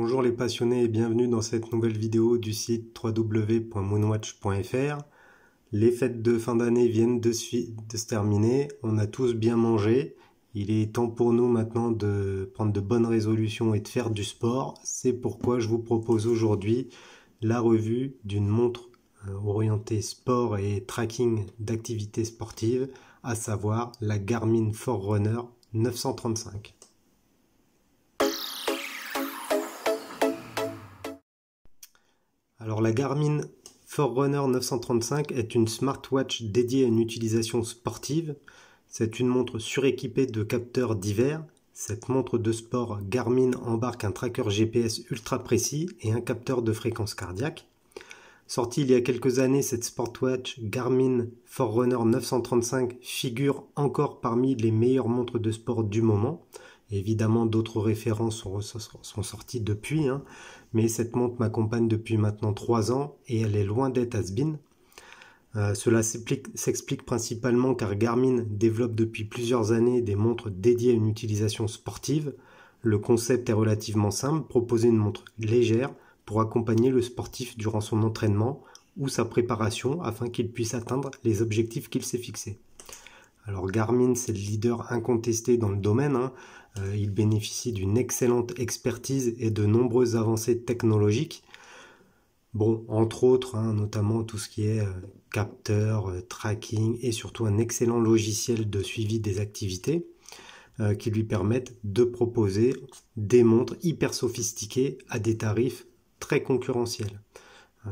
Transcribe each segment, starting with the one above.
Bonjour les passionnés et bienvenue dans cette nouvelle vidéo du site www.moonwatch.fr. Les fêtes de fin d'année viennent de, se terminer, on a tous bien mangé. Il est temps pour nous maintenant de prendre de bonnes résolutions et de faire du sport. C'est pourquoi je vous propose aujourd'hui la revue d'une montre euh, orientée sport et tracking d'activités sportives, à savoir la Garmin Forerunner 935. Alors la Garmin Forerunner 935 est une smartwatch dédiée à une utilisation sportive. C'est une montre suréquipée de capteurs divers. Cette montre de sport Garmin embarque un tracker GPS ultra précis et un capteur de fréquence cardiaque. Sortie il y a quelques années, cette sportwatch Garmin Forerunner 935 figure encore parmi les meilleures montres de sport du moment. Évidemment, d'autres références sont, sorties depuis, hein, mais cette montre m'accompagne depuis maintenant 3 ans et elle est loin d'être has euh, cela s'explique principalement car Garmin développe depuis plusieurs années des montres dédiées à une utilisation sportive. Le concept est relativement simple, proposer une montre légère pour accompagner le sportif durant son entraînement ou sa préparation afin qu'il puisse atteindre les objectifs qu'il s'est fixés. Alors Garmin, c'est le leader incontesté dans le domaine, hein, euh, il bénéficie d'une excellente expertise et de nombreuses avancées technologiques. Bon, entre autres, hein, notamment tout ce qui est euh, capteur, euh, tracking et surtout un excellent logiciel de suivi des activités qui lui permettent de proposer des montres hyper sophistiquées à des tarifs très concurrentiels.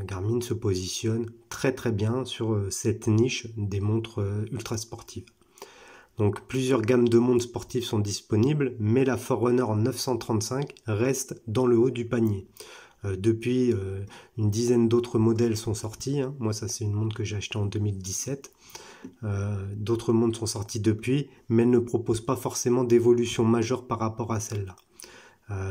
Garmin se positionne très très bien sur cette niche des montres ultra sportives. Donc plusieurs gammes de montres sportives sont disponibles, mais la Forerunner 935 reste dans le haut du panier. Euh, depuis, euh, une dizaine d'autres modèles sont sortis. Hein. Moi, ça c'est une montre que j'ai achetée en 2017. Euh, d'autres montres sont sorties depuis, mais elles ne proposent pas forcément d'évolution majeure par rapport à celle-là.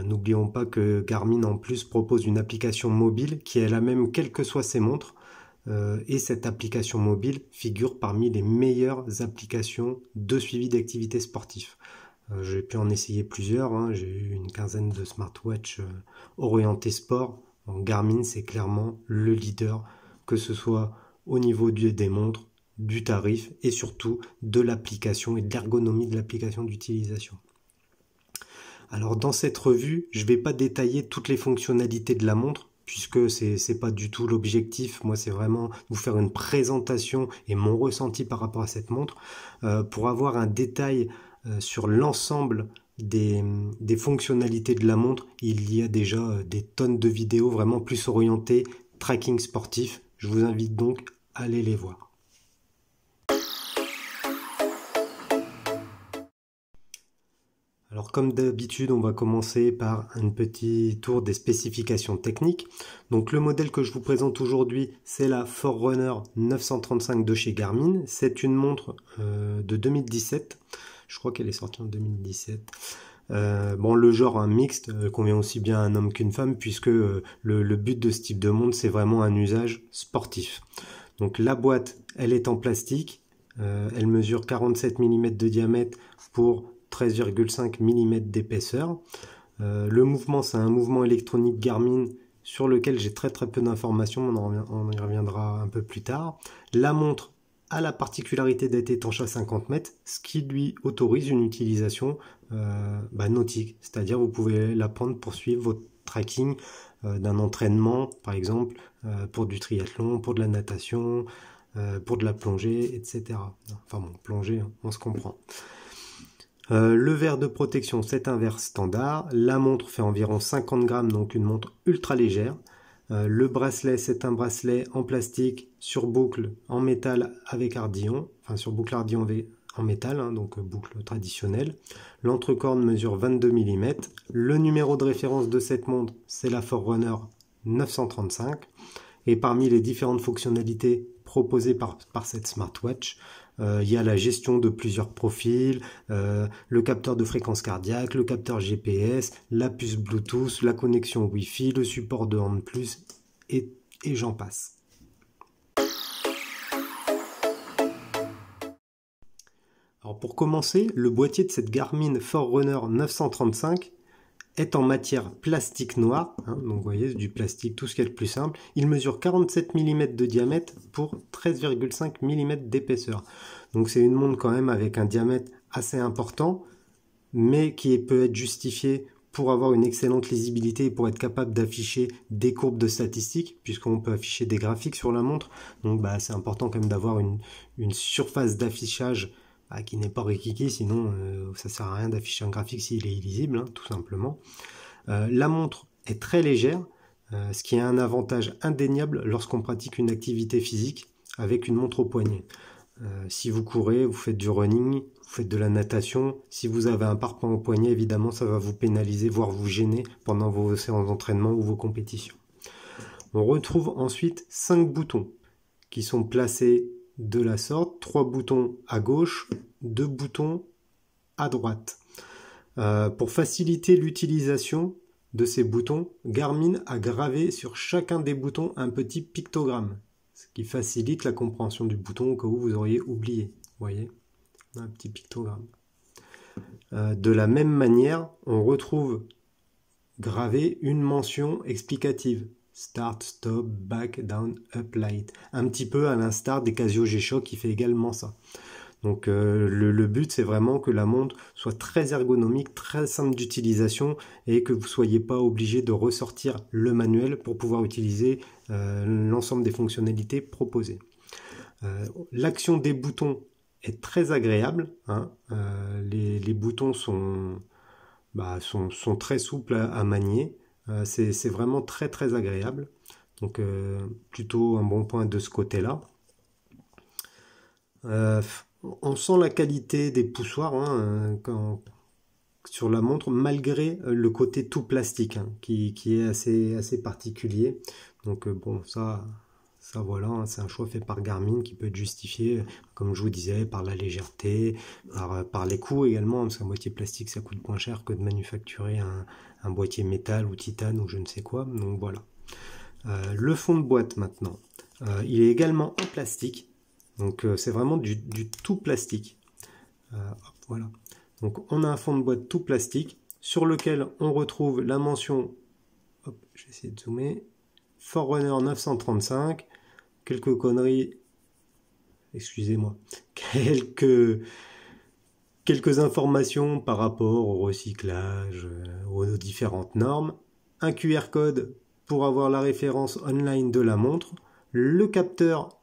N'oublions pas que Garmin en plus propose une application mobile qui est la même quelles que soient ses montres, euh, et cette application mobile figure parmi les meilleures applications de suivi d'activités sportives. Euh, j'ai pu en essayer plusieurs, hein. j'ai eu une quinzaine de smartwatch euh, orientés sport. Garmin, c'est clairement le leader, que ce soit au niveau du, des montres, du tarif et surtout de l'application et de l'ergonomie de l'application d'utilisation. Alors dans cette revue, je ne vais pas détailler toutes les fonctionnalités de la montre puisque c'est n'est pas du tout l'objectif. Moi, c'est vraiment vous faire une présentation et mon ressenti par rapport à cette montre euh, pour avoir un détail euh, sur l'ensemble des, des, fonctionnalités de la montre. Il y a déjà euh, des tonnes de vidéos vraiment plus orientées tracking sportif. Je vous invite donc à aller les voir. Alors comme d'habitude, on va commencer par un petit tour des spécifications techniques. Donc le modèle que je vous présente aujourd'hui, c'est la Forerunner 935 de chez Garmin. C'est une montre euh, de 2017. Je crois qu'elle est sortie en 2017. Euh, bon, le genre mixte euh, convient aussi bien à un homme qu'une femme, puisque le, but de ce type de montre, c'est vraiment un usage sportif. Donc la boîte, elle est en plastique, elle mesure 47 mm de diamètre pour 13,5 mm d'épaisseur. Euh, le mouvement, c'est un mouvement électronique Garmin sur lequel j'ai très très peu d'informations, on, on, y reviendra un peu plus tard. La montre a la particularité d'être étanche à 50 mètres, ce qui lui autorise une utilisation euh, bah, nautique, c'est-à-dire vous pouvez la prendre pour suivre votre tracking euh, d'un entraînement, par exemple, pour du triathlon, pour de la natation, pour de la plongée, etc. Enfin bon, plongée, hein, on se comprend. Euh, le verre de protection, c'est un verre standard. La montre fait environ 50 grammes, donc une montre ultra légère. Euh, le bracelet, c'est un bracelet en plastique sur boucle en métal avec ardillon, enfin sur boucle ardillon en métal, hein, donc euh, boucle traditionnelle. L'entrecorne mesure 22 mm. Le numéro de référence de cette montre, c'est la Forerunner 935. Et parmi les différentes fonctionnalités proposées par cette smartwatch, euh, il y a la gestion de plusieurs profils, euh, le capteur de fréquence cardiaque, le capteur GPS, la puce Bluetooth, la connexion Wi-Fi, le support de Hand et, j'en passe. Alors pour commencer, le boîtier de cette Garmin Forerunner 935 est en matière plastique noire, hein. donc vous voyez du plastique, tout ce qui est le plus simple. Il mesure 47 mm de diamètre pour 13,5 mm d'épaisseur. Donc c'est une montre quand même avec un diamètre assez important, mais qui peut être justifié pour avoir une excellente lisibilité et pour être capable d'afficher des courbes de statistiques, puisqu'on peut afficher des graphiques sur la montre. Donc bah, c'est important quand même d'avoir une, une surface d'affichage ah, qui n'est pas rikiki sinon ça euh, ça sert à rien d'afficher un graphique s'il est illisible, hein, tout simplement. Euh, la montre est très légère, euh, ce qui est un avantage indéniable lorsqu'on pratique une activité physique avec une montre au poignet. si vous courez, vous faites du running, vous faites de la natation, si vous avez un parpaing au poignet, évidemment, ça va vous pénaliser, voire vous gêner pendant vos séances d'entraînement ou vos compétitions. On retrouve ensuite 5 boutons qui sont placés de la sorte, trois boutons à gauche, deux boutons à droite. Euh, pour faciliter l'utilisation de ces boutons, Garmin a gravé sur chacun des boutons un petit pictogramme, ce qui facilite la compréhension du bouton que vous auriez oublié. Vous voyez Un petit pictogramme. Euh, de la même manière, on retrouve gravé une mention explicative Start, stop, back, down, up, light. Un petit peu à l'instar des Casio G-Shock qui fait également ça. Donc euh, le, but c'est vraiment que la montre soit très ergonomique, très simple d'utilisation et que vous ne soyez pas obligé de ressortir le manuel pour pouvoir utiliser euh, l'ensemble des fonctionnalités proposées. Euh, l'action des boutons est très agréable. Hein. Les, boutons bah, sont, très souples à manier. Euh, c'est vraiment très très agréable. Donc euh, plutôt un bon point de ce côté-là. Euh, on sent la qualité des poussoirs hein, sur la montre malgré le côté tout plastique hein, qui, qui, est assez, assez particulier. Donc bon, ça, ça, voilà, hein, c'est un choix fait par Garmin qui peut être justifié, comme je vous disais, par la légèreté, par, euh, les coûts également, parce qu'un boîtier plastique, ça coûte moins cher que de manufacturer un, boîtier métal ou titane ou je ne sais quoi. Donc voilà. Euh, le fond de boîte maintenant, euh, il est également en plastique. Donc c'est vraiment du, tout plastique. voilà. Donc on a un fond de boîte tout plastique sur lequel on retrouve la mention. Hop, je vais essayer de zoomer. Forerunner 935 quelques conneries, excusez-moi, quelques, quelques informations par rapport au recyclage, euh, aux différentes normes, un QR code pour avoir la référence online de la montre, le capteur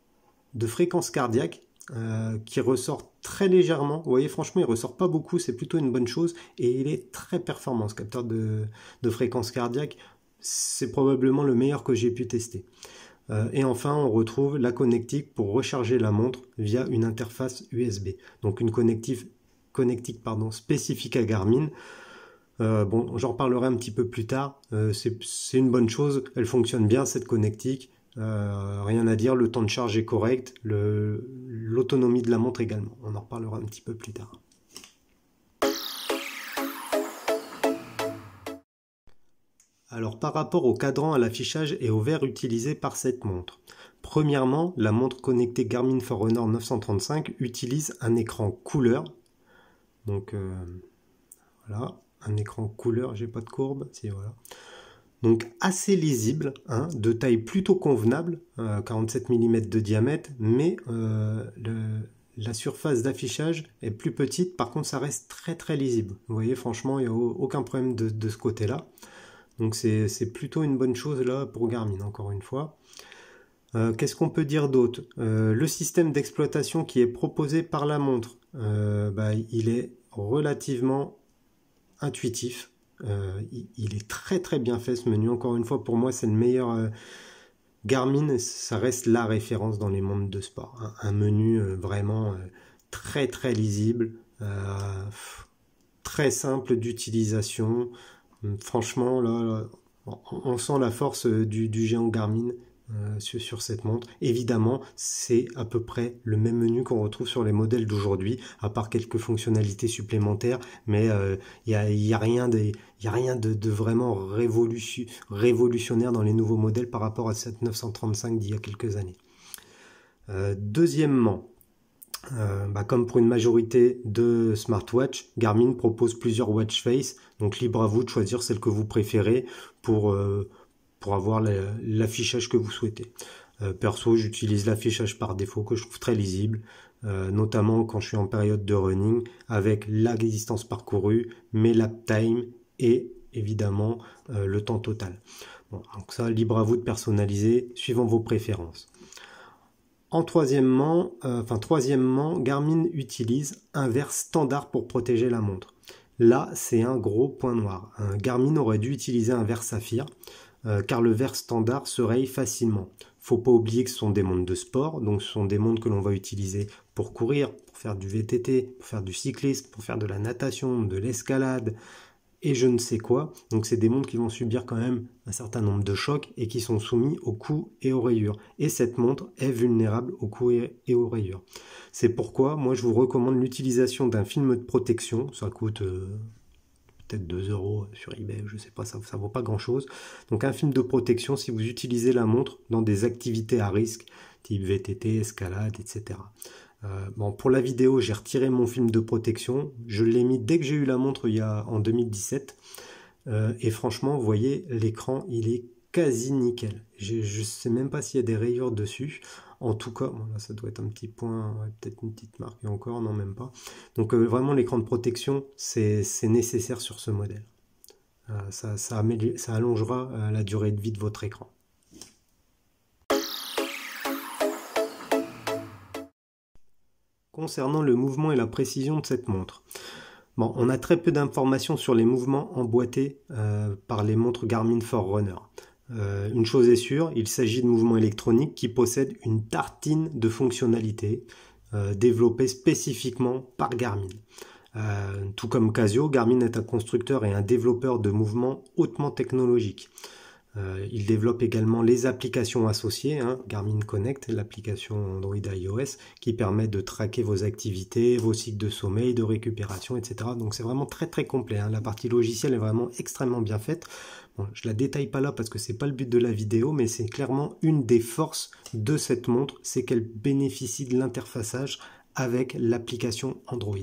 de fréquence cardiaque euh, qui ressort très légèrement. Vous voyez, franchement, il ressort pas beaucoup, c'est plutôt une bonne chose et il est très performant ce capteur de, de fréquence cardiaque. C'est probablement le meilleur que j'ai pu tester. Euh, et enfin, on retrouve la connectique pour recharger la montre via une interface USB. Donc une connectique spécifique à Garmin. Euh, j'en reparlerai un petit peu plus tard. Euh, c'est une bonne chose. Elle fonctionne bien cette connectique. rien à dire. Le temps de charge est correct. L'autonomie de la montre également. On en reparlera un petit peu plus tard. Alors par rapport au cadran à l'affichage et au verre utilisé par cette montre. Premièrement, la montre connectée Garmin Forerunner 935 utilise un écran couleur. Donc euh, voilà, un écran couleur, j'ai pas de courbe, si voilà. Donc assez lisible, hein, de taille plutôt convenable, 47 euh, mm de diamètre, mais euh, la surface d'affichage est plus petite, par contre ça reste très très lisible. Vous voyez franchement il n'y a aucun problème de ce côté-là. Donc c'est plutôt une bonne chose là pour Garmin, encore une fois. Euh, qu'est-ce qu'on peut dire d'autre euh, Le système d'exploitation qui est proposé par la montre, euh, bah, il est relativement intuitif. Il, est très très bien fait ce menu. Encore une fois, pour moi, c'est le meilleur. Garmin, ça reste la référence dans les mondes de sport. Hein. Un menu vraiment très très lisible, très simple d'utilisation. Franchement, là, on sent la force euh, du, géant Garmin euh, sur, cette montre. Évidemment, c'est à peu près le même menu qu'on retrouve sur les modèles d'aujourd'hui, à part quelques fonctionnalités supplémentaires, mais euh, il n'y a, rien, de, vraiment révolutionnaire dans les nouveaux modèles par rapport à cette 935 d'il y a quelques années. deuxièmement, bah, comme pour une majorité de smartwatch, Garmin propose plusieurs watch faces. Donc libre à vous de choisir celle que vous préférez pour, euh, pour avoir l'affichage que vous souhaitez. Euh, perso, j'utilise l'affichage par défaut que je trouve très lisible, euh, notamment quand je suis en période de running avec la distance parcourue, mes lap time et évidemment le temps total. donc ça, libre à vous de personnaliser suivant vos préférences. En troisièmement, enfin, troisièmement, Garmin utilise un verre standard pour protéger la montre. Là, c'est un gros point noir. Un Garmin aurait dû utiliser un verre saphir, euh, car le verre standard se raye facilement. Faut pas oublier que ce sont des montres de sport, donc ce sont des montres que l'on va utiliser pour courir, pour faire du VTT, pour faire du cyclisme, pour faire de la natation, de l'escalade, et je ne sais quoi. Donc c'est des montres qui vont subir quand même un certain nombre de chocs et qui sont soumis aux coups et aux rayures. Et cette montre est vulnérable aux coups et aux rayures. C'est pourquoi moi je vous recommande l'utilisation d'un film de protection. Ça coûte euh, peut-être 2 euros sur eBay, je ne sais pas, ça ne vaut pas grand-chose. Donc un film de protection si vous utilisez la montre dans des activités à risque, type VTT, escalade, etc. Euh, bon, pour la vidéo, j'ai retiré mon film de protection. Je l'ai mis dès que j'ai eu la montre il y a, en 2017. Euh, et franchement, vous voyez, l'écran, il est quasi nickel. Je ne sais même pas s'il y a des rayures dessus. En tout cas, ça doit être un petit point, peut-être une petite marque. Et encore, non, même pas. Donc euh, vraiment, l'écran de protection, c'est nécessaire sur ce modèle. ça, allongera la durée de vie de votre écran. Concernant le mouvement et la précision de cette montre, bon, on a très peu d'informations sur les mouvements emboîtés euh, par les montres Garmin Forerunner. Euh, une chose est sûre, il s'agit de mouvements électroniques qui possèdent une tartine de fonctionnalités euh, développées spécifiquement par Garmin. tout comme Casio, Garmin est un constructeur et un développeur de mouvements hautement technologiques. Euh, il développe également les applications associées, hein, Garmin Connect, l'application Android iOS, qui permet de traquer vos activités, vos cycles de sommeil, de récupération, etc. Donc c'est vraiment très très complet. Hein. La partie logicielle est vraiment extrêmement bien faite. Je ne la détaille pas là parce que ce c'est pas le but de la vidéo, mais c'est clairement une des forces de cette montre, c'est qu'elle bénéficie de l'interfaçage avec l'application Android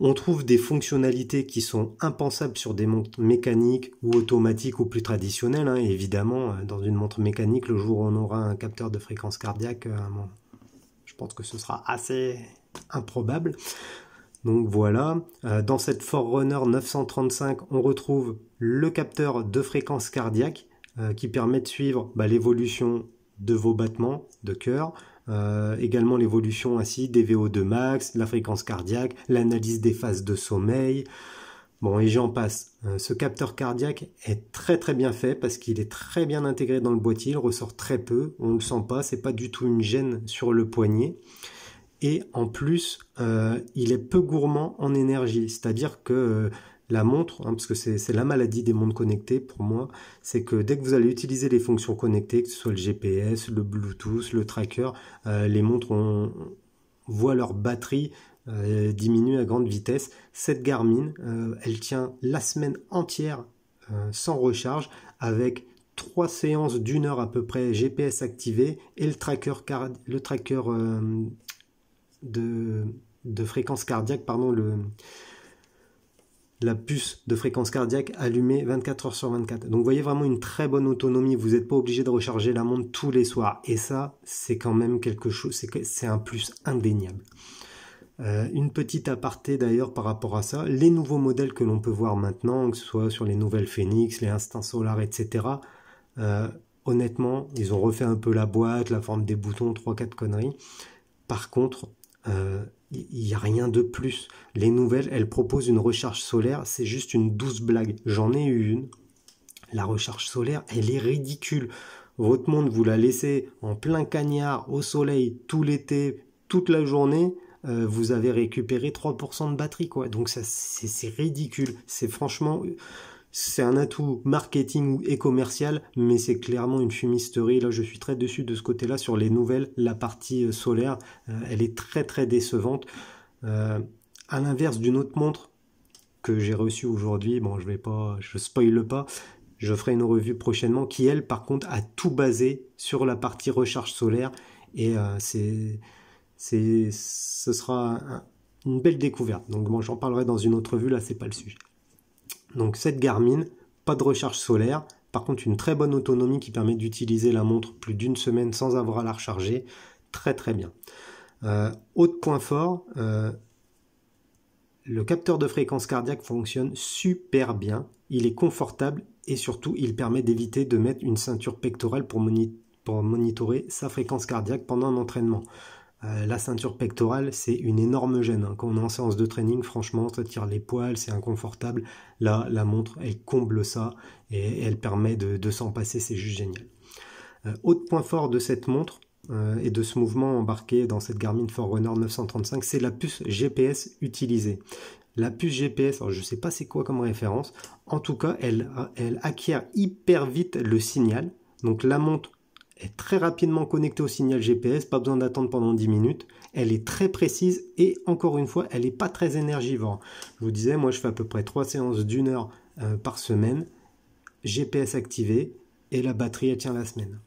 on trouve des fonctionnalités qui sont impensables sur des montres mécaniques ou automatiques ou plus traditionnelles. Hein, évidemment, euh, dans une montre mécanique, le jour où on aura un capteur de fréquence cardiaque, euh, je pense que ce sera assez improbable. Donc voilà, euh, dans cette Forerunner 935, on retrouve le capteur de fréquence cardiaque qui permet de suivre bah, l'évolution de vos battements de cœur, euh, également l'évolution ainsi des VO2 max, la fréquence cardiaque, l'analyse des phases de sommeil. Bon, et j'en passe. Euh, ce capteur cardiaque est très très bien fait parce qu'il est très bien intégré dans le boîtier, il ressort très peu, on ne le sent pas, c'est pas du tout une gêne sur le poignet. Et en plus, euh, il est peu gourmand en énergie, c'est-à-dire que la montre, hein, parce que c'est la maladie des montres connectées pour moi, c'est que dès que vous allez utiliser les fonctions connectées, que ce soit le GPS, le Bluetooth, le tracker, euh, les montres on, voit leur batterie euh, diminuer à grande vitesse. Cette Garmin, euh, elle tient la semaine entière sans recharge avec trois séances d'une heure à peu près GPS activé et le tracker, le tracker de... de fréquence cardiaque, pardon, le la puce de fréquence cardiaque allumée 24 heures sur 24. Donc vous voyez vraiment une très bonne autonomie, vous n'êtes pas obligé de recharger la montre tous les soirs. Et ça, c'est quand même quelque chose, c'est un plus indéniable. Euh, une petite aparté d'ailleurs par rapport à ça, les nouveaux modèles que l'on peut voir maintenant, que ce soit sur les nouvelles Phoenix, les Instinct Solar, etc., euh, honnêtement, ils ont refait un peu la boîte, la forme des boutons, 3-4 conneries. Par contre, euh, il n'y a rien de plus. Les nouvelles, elles proposent une recharge solaire, c'est juste une douce blague. J'en ai eu une. La recharge solaire, elle est ridicule. Votre monde, vous la laissez en plein cagnard, au soleil, tout l'été, toute la journée. Euh, vous avez récupéré 3% de batterie, quoi. Donc, c'est ridicule. C'est franchement c'est un atout marketing et commercial, mais c'est clairement une fumisterie. Là, je suis très dessus de ce côté-là sur les nouvelles. La partie euh, solaire, euh, elle est très très décevante. Euh, à l'inverse d'une autre montre que j'ai reçue aujourd'hui, bon, je vais pas, je spoile pas. Je ferai une revue prochainement qui, elle, par contre, a tout basé sur la partie recharge solaire et c'est, c'est, ce sera une belle découverte. Donc, bon, j'en parlerai dans une autre revue. Là, c'est pas le sujet. Donc cette Garmin, pas de recharge solaire, par contre une très bonne autonomie qui permet d'utiliser la montre plus d'une semaine sans avoir à la recharger, très très bien. Euh, autre point fort, euh, le capteur de fréquence cardiaque fonctionne super bien, il est confortable et surtout il permet d'éviter de mettre une ceinture pectorale pour, pour monitorer sa fréquence cardiaque pendant un entraînement. Euh, la ceinture pectorale, c'est une énorme gêne. Hein. Quand on est en séance de training, franchement, ça tire les poils, c'est inconfortable. Là, la montre, elle comble ça et elle permet de, s'en passer, c'est juste génial. Euh, autre point fort de cette montre euh, et de ce mouvement embarqué dans cette Garmin Forerunner 935, c'est la puce GPS utilisée. La puce GPS, alors je ne sais pas c'est quoi comme référence, en tout cas, elle, elle acquiert hyper vite le signal. Donc la montre très rapidement connectée au signal GPS, pas besoin d'attendre pendant 10 minutes. Elle est très précise et encore une fois, elle n'est pas très énergivore. Je vous disais, moi je fais à peu près 3 séances d'une heure euh, par semaine, GPS activé et la batterie elle tient la semaine.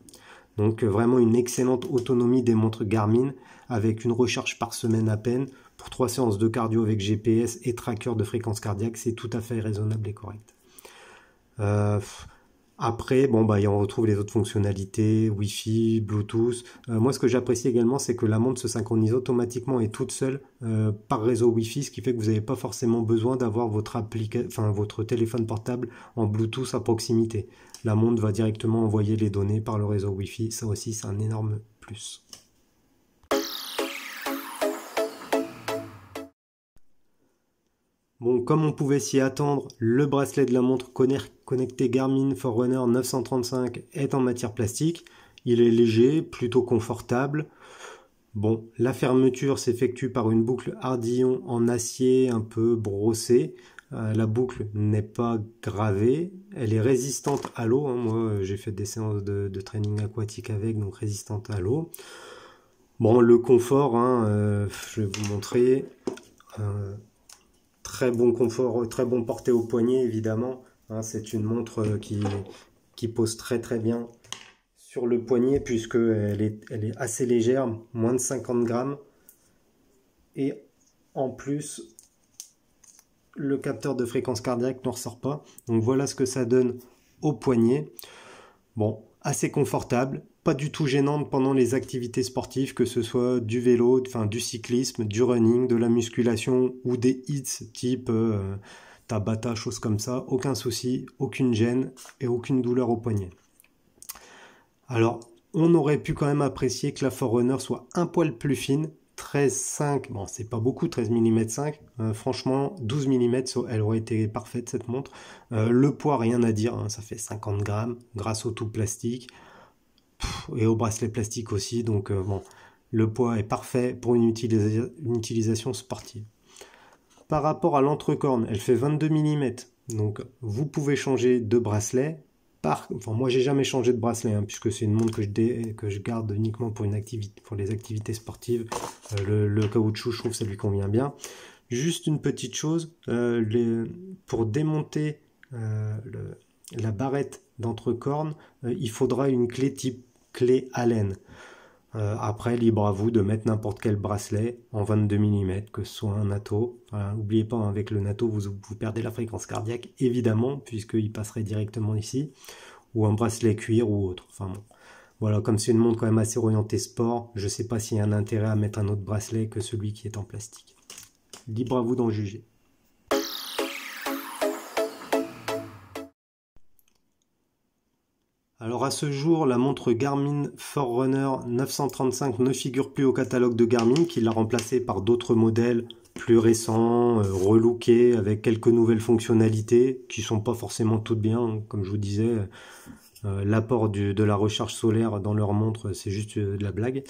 Donc euh, vraiment une excellente autonomie des montres Garmin avec une recharge par semaine à peine pour 3 séances de cardio avec GPS et tracker de fréquence cardiaque, c'est tout à fait raisonnable et correct. Euh, après, bon, bah, on retrouve les autres fonctionnalités, Wi-Fi, Bluetooth. Euh, moi, ce que j'apprécie également, c'est que la montre se synchronise automatiquement et toute seule euh, par réseau Wi-Fi, ce qui fait que vous n'avez pas forcément besoin d'avoir votre, votre téléphone portable en Bluetooth à proximité. La montre va directement envoyer les données par le réseau Wi-Fi. Ça aussi, c'est un énorme plus. Bon, comme on pouvait s'y attendre, le bracelet de la montre connectée Garmin Forerunner 935 est en matière plastique. Il est léger, plutôt confortable. Bon, la fermeture s'effectue par une boucle Ardillon en acier un peu brossé. Euh, la boucle n'est pas gravée, elle est résistante à l'eau. Hein. Moi, j'ai fait des séances de, training aquatique avec, donc résistante à l'eau. Bon, le confort, hein, euh, je vais vous montrer. Euh, Très bon confort, très bon porté au poignet évidemment. Hein, c'est une montre euh, qui, qui pose très très bien sur le poignet puisqu'elle est, elle est assez légère, moins de 50 grammes. Et en plus, le capteur de fréquence cardiaque ne ressort pas. Donc voilà ce que ça donne au poignet. Bon, assez confortable, pas du tout gênante pendant les activités sportives, que ce soit du vélo, du cyclisme, du running, de la musculation ou des hits type euh, tabata, choses comme ça. Aucun souci, aucune gêne et aucune douleur au poignet. Alors, on aurait pu quand même apprécier que la Forerunner soit un poil plus fine 13,5, bon c'est pas beaucoup 13 mm 5, franchement 12 mm elle aurait été parfaite cette montre. Euh, le poids rien à dire, hein, ça fait 50 grammes grâce au tout plastique et au bracelet plastique aussi, donc euh, bon le poids est parfait pour une, une utilisation sportive. Par rapport à l'entrecorne, elle fait 22 mm, donc vous pouvez changer de bracelet moi, j'ai jamais changé de bracelet, hein, puisque c'est une montre que je, garde uniquement pour, pour les activités sportives. Euh, le... caoutchouc, je trouve, ça lui convient bien. Juste une petite chose, euh, pour démonter euh, la barrette dentre d'entrecorne, il faudra une clé type clé Allen. Euh, après, libre à vous de mettre n'importe quel bracelet en 22 mm, que ce soit un NATO. N'oubliez pas, hein, avec le NATO, vous, perdez la fréquence cardiaque, évidemment, puisqu'il passerait directement ici, ou un bracelet cuir ou autre. Enfin Voilà, comme c'est une montre quand même assez orientée sport, je ne sais pas s'il y a un intérêt à mettre un autre bracelet que celui qui est en plastique. Libre à vous d'en juger. Alors à ce jour, la montre Garmin Forerunner 935 ne figure plus au catalogue de Garmin, qui l'a remplacée par d'autres modèles plus récents, euh, relookés, avec quelques nouvelles fonctionnalités, qui ne sont pas forcément toutes bien, hein. comme je vous disais. Euh, l'apport de la recharge solaire dans leur montre, c'est juste euh, de la blague.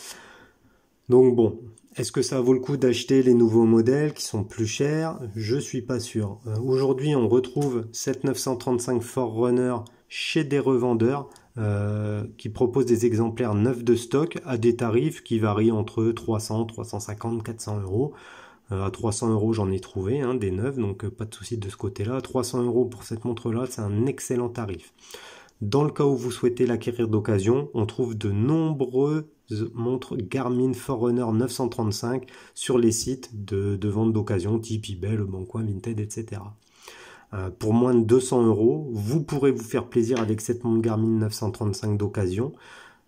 Donc bon, est-ce que ça vaut le coup d'acheter les nouveaux modèles qui sont plus chers Je ne suis pas sûr. Aujourd'hui, on retrouve cette 935 Forerunner chez des revendeurs euh, qui proposent des exemplaires neufs de stock à des tarifs qui varient entre 300, 350, 400 euros. Euh, à 300 euros, j'en ai trouvé hein, des neufs, donc euh, pas de souci de ce côté-là. 300 euros pour cette montre-là, c'est un excellent tarif. Dans le cas où vous souhaitez l'acquérir d'occasion, on trouve de nombreuses montres Garmin Forerunner 935 sur les sites de, vente d'occasion type eBay, Le Bon Coin, Vinted, etc. Euh, pour moins de 200 euros, vous pourrez vous faire plaisir avec cette montre Garmin 935 d'occasion.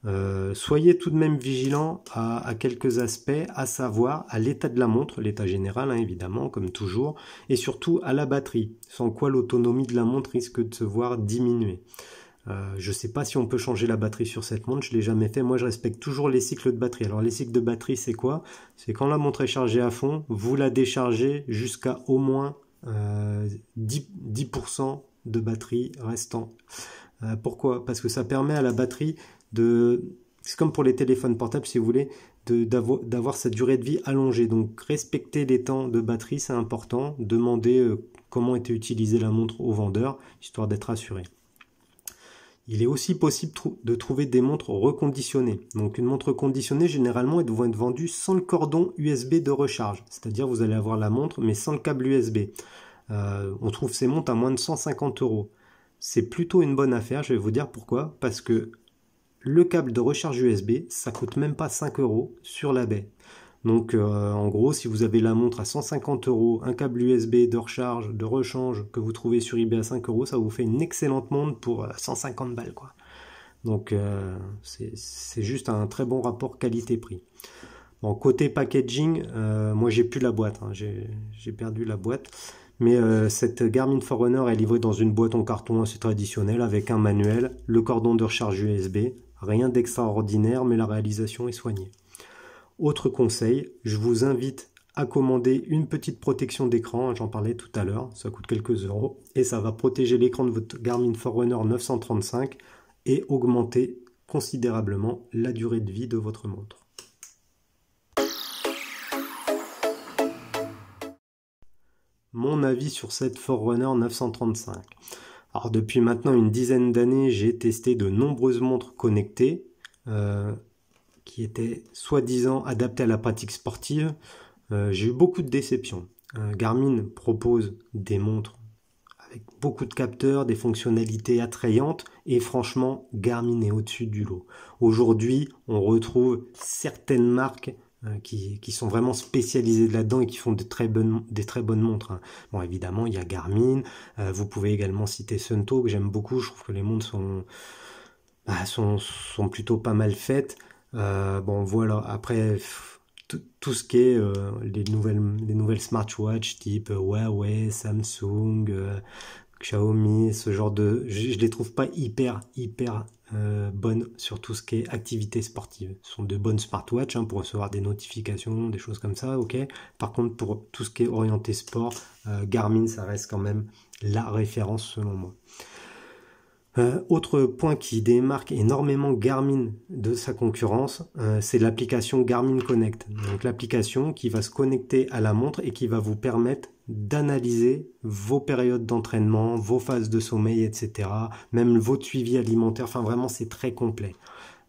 Euh, soyez tout de même vigilant à, quelques aspects, à savoir à l'état de la montre, l'état général hein, évidemment, comme toujours, et surtout à la batterie, sans quoi l'autonomie de la montre risque de se voir diminuer. Euh, je ne sais pas si on peut changer la batterie sur cette montre, je ne l'ai jamais fait. Moi, je respecte toujours les cycles de batterie. Alors, les cycles de batterie, c'est quoi C'est quand la montre est chargée à fond, vous la déchargez jusqu'à au moins 10%, euh, de batterie restant. Euh, pourquoi Parce que ça permet à la batterie de... C'est comme pour les téléphones portables, si vous voulez, d'avoir sa durée de vie allongée. Donc respecter les temps de batterie, c'est important. Demander euh, comment était utilisée la montre au vendeur, histoire d'être assuré. Il est aussi possible de trouver des montres reconditionnées. Donc une montre conditionnée généralement est doit être vendue sans le cordon USB de recharge, c'est-à-dire vous allez avoir la montre mais sans le câble USB. Euh, on trouve ces montres à moins de 150 euros. C'est plutôt une bonne affaire, je vais vous dire pourquoi. Parce que le câble de recharge USB, ça coûte même pas 5 euros sur la baie. Donc euh, en gros, si vous avez la montre à 150 euros, un câble USB de recharge, de rechange que vous trouvez sur eBay à 5 euros, ça vous fait une excellente montre pour 150 euh, balles quoi. Donc euh, c'est juste un très bon rapport qualité-prix. Bon, côté packaging, moi j'ai plus la boîte, hein. j'ai perdu la boîte. Mais cette Garmin Forerunner est livrée dans une boîte en carton assez traditionnelle avec un manuel, le cordon de recharge USB. Rien d'extraordinaire, mais la réalisation est soignée. Autre conseil, je vous invite à commander une petite protection d'écran, hein, j'en parlais tout à l'heure, ça coûte quelques euros, et ça va protéger l'écran de votre Garmin Forerunner 935 et augmenter considérablement la durée de vie de votre montre. Mon avis sur cette Forerunner 935. Alors depuis maintenant une dizaine d'années, j'ai testé de nombreuses montres connectées. Euh, était soi-disant adapté à la pratique sportive, euh, j'ai eu beaucoup de déceptions. Euh, Garmin propose des montres avec beaucoup de capteurs, des fonctionnalités attrayantes, et franchement, Garmin est au-dessus du lot. Aujourd'hui, on retrouve certaines marques euh, qui, sont vraiment spécialisées là-dedans et qui font de très bonnes, des très bonnes montres. Hein. Bon, évidemment, il y a Garmin. vous pouvez également citer Sunto, que j'aime beaucoup. Je trouve que les montres sont, bah, plutôt pas mal faites. Euh, bon, voilà. Après, tout ce qui est euh, les, nouvelles, les nouvelles smartwatches type euh, Huawei, Samsung, Xiaomi, ce genre de. Je, ne les trouve pas hyper, hyper bonnes sur tout ce qui est activité sportive. Ce sont de bonnes smartwatches hein, pour recevoir des notifications, des choses comme ça, ok. Par contre, pour tout ce qui est orienté sport, Garmin, ça reste quand même la référence selon moi. Euh, autre point qui démarque énormément Garmin de sa concurrence, euh, c'est l'application Garmin Connect. Donc l'application qui va se connecter à la montre et qui va vous permettre d'analyser vos périodes d'entraînement, vos phases de sommeil, etc. Même votre suivi alimentaire. Enfin vraiment c'est très complet.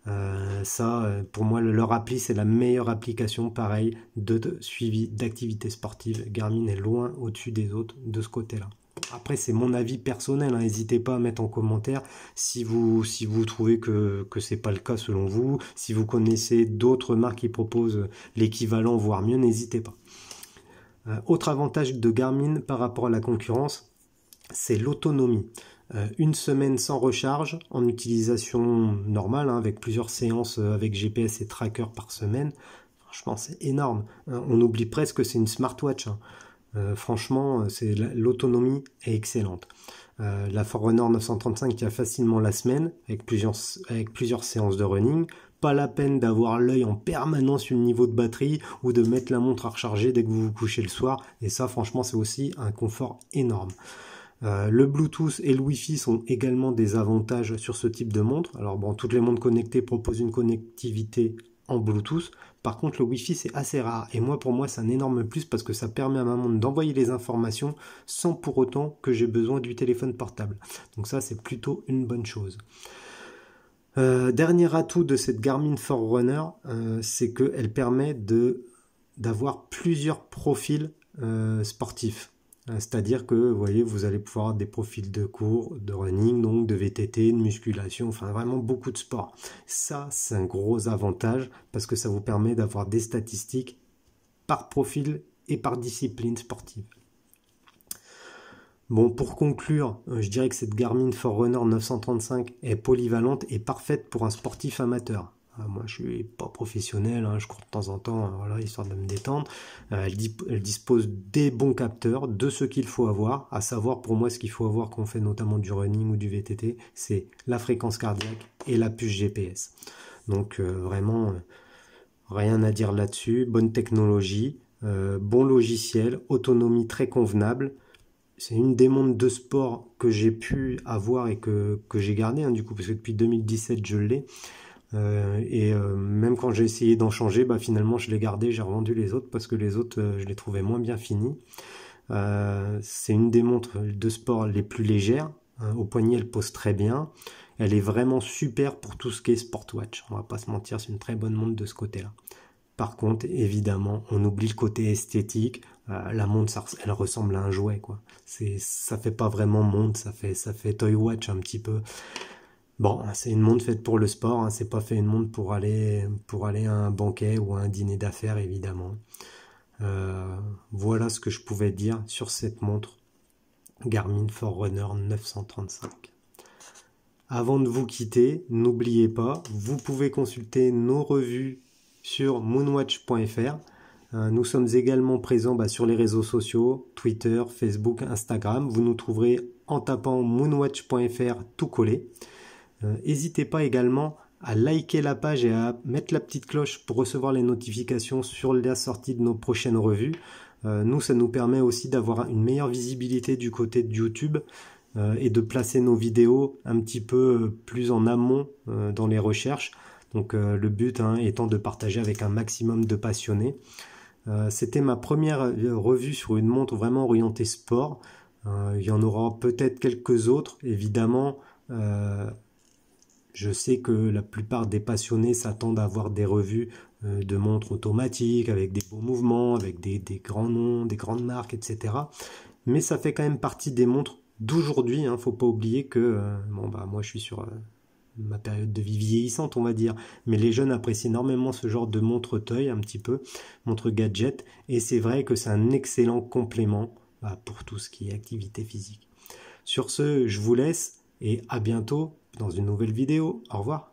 Euh, ça, pour moi, leur appli, c'est la meilleure application, pareil, de suivi d'activité sportive. Garmin est loin au-dessus des autres de ce côté-là. Après, c'est mon avis personnel. Hein. N'hésitez pas à mettre en commentaire si vous, si vous trouvez que, que c'est pas le cas selon vous. Si vous connaissez d'autres marques qui proposent l'équivalent, voire mieux, n'hésitez pas. Euh, autre avantage de Garmin par rapport à la concurrence, c'est l'autonomie. Euh, une semaine sans recharge en utilisation normale, hein, avec plusieurs séances euh, avec GPS et tracker par semaine. Franchement, c'est énorme. On oublie presque que c'est une smartwatch. Hein. Euh, franchement, euh, l'autonomie est excellente. Euh, la Forerunner 935 qui a facilement la semaine avec plusieurs, séances de running. Pas la peine d'avoir l'œil en permanence sur le niveau de batterie ou de mettre la montre à recharger dès que vous vous couchez le soir. Et ça, franchement, c'est aussi un confort énorme. le Bluetooth et le Wi-Fi sont également des avantages sur ce type de montre. Alors bon, toutes les montres connectées proposent une connectivité en Bluetooth, par contre, le Wi-Fi, c'est assez rare. Et moi, pour moi, c'est un énorme plus parce que ça permet à ma montre d'envoyer les informations sans pour autant que j'ai besoin du téléphone portable. Donc ça, c'est plutôt une bonne chose. Euh, dernier atout de cette Garmin Forerunner, euh, c'est qu'elle permet d'avoir plusieurs profils euh, sportifs. Euh, c'est-à-dire que vous voyez, vous allez pouvoir avoir des profils de cours, de running, donc de VTT, de musculation, enfin vraiment beaucoup de sports. Ça, c'est un gros avantage parce que ça vous permet d'avoir des statistiques par profil et par discipline sportive. Bon, pour conclure, euh, je dirais que cette Garmin Forerunner 935 est polyvalente et parfaite pour un sportif amateur. Ah, moi, je suis pas professionnel, hein, je cours de temps en temps, hein, histoire de me détendre. Euh, elle, dispose des bons capteurs, de ce qu'il faut avoir, à savoir pour moi ce qu'il faut avoir quand on fait notamment du running ou du VTT, c'est la fréquence cardiaque et la puce GPS. Donc euh, vraiment, euh, rien à dire là-dessus, bonne technologie, bon logiciel, autonomie très convenable. C'est une des montres de sport que j'ai pu avoir et que, que j'ai gardé hein, du coup, parce que depuis 2017, je l'ai. Euh, et euh, même quand j'ai essayé d'en changer, bah, finalement je l'ai gardé, j'ai revendu les autres parce que les autres euh, je les trouvais moins bien finis. c'est une des montres de sport les plus légères. au poignet elle pose très bien. Elle est vraiment super pour tout ce qui est sportwatch. On va pas se mentir, c'est une très bonne montre de ce côté-là. Par contre, évidemment, on oublie le côté esthétique. la montre, elle ressemble à un jouet, quoi. C'est, ça fait pas vraiment montre, ça fait, ça fait toy watch un petit peu. Bon, hein, c'est une montre faite pour le sport, hein, c'est pas fait une montre pour aller, pour aller à un banquet ou à un dîner d'affaires, évidemment. Euh, voilà ce que je pouvais dire sur cette montre Garmin Forerunner 935. Avant de vous quitter, n'oubliez pas, vous pouvez consulter nos revues sur moonwatch.fr. Euh, nous sommes également présents bah, sur les réseaux sociaux, Twitter, Facebook, Instagram. Vous nous trouverez en tapant moonwatch.fr tout collé. Euh, n'hésitez pas également à liker la page et à mettre la petite cloche pour recevoir les notifications sur la sortie de nos prochaines revues. Euh, nous, ça nous permet aussi d'avoir une meilleure visibilité du côté de YouTube euh, et de placer nos vidéos un petit peu plus en amont dans les recherches. Donc le but hein, étant de partager avec un maximum de passionnés. C'était ma première revue sur une montre vraiment orientée sport. il y en aura peut-être quelques autres, évidemment. Je sais que la plupart des passionnés s'attendent à avoir des revues euh, de montres automatiques avec des beaux mouvements, avec des, grands noms, des grandes marques, etc. Mais ça fait quand même partie des montres d'aujourd'hui. ne hein. Faut pas oublier que euh, bon bah moi je suis sur euh, ma période de vie vieillissante, on va dire. Mais les jeunes apprécient énormément ce genre de montre-teuil, un petit peu, montre-gadget. Et c'est vrai que c'est un excellent complément bah, pour tout ce qui est activité physique. Sur ce, je vous laisse et à bientôt dans une nouvelle vidéo. Au revoir.